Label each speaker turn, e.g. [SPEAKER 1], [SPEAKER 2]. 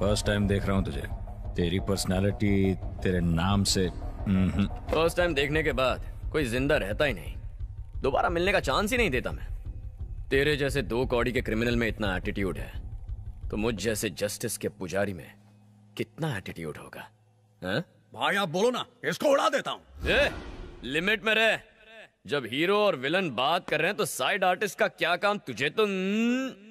[SPEAKER 1] First time देख रहा हूँ तुझे तेरी पर्सनालिटी तेरे नाम से फर्स्ट
[SPEAKER 2] टाइम हम्म। देखने के बाद कोई जिंदा रहता ही नहीं दोबारा मिलने का चांस ही नहीं देता मैं तेरे जैसे दो कौड़ी के क्रिमिनल में इतना एटीट्यूड है तो मुझ जैसे जस्टिस के पुजारी में कितना एटीट्यूड होगा है? हाँ? भाई आप बोलो ना इसको उड़ा देता हूँ लिमिट में रह जब हीरो और विलन बात कर रहे हैं तो साइड आर्टिस्ट का क्या काम तुझे तो न...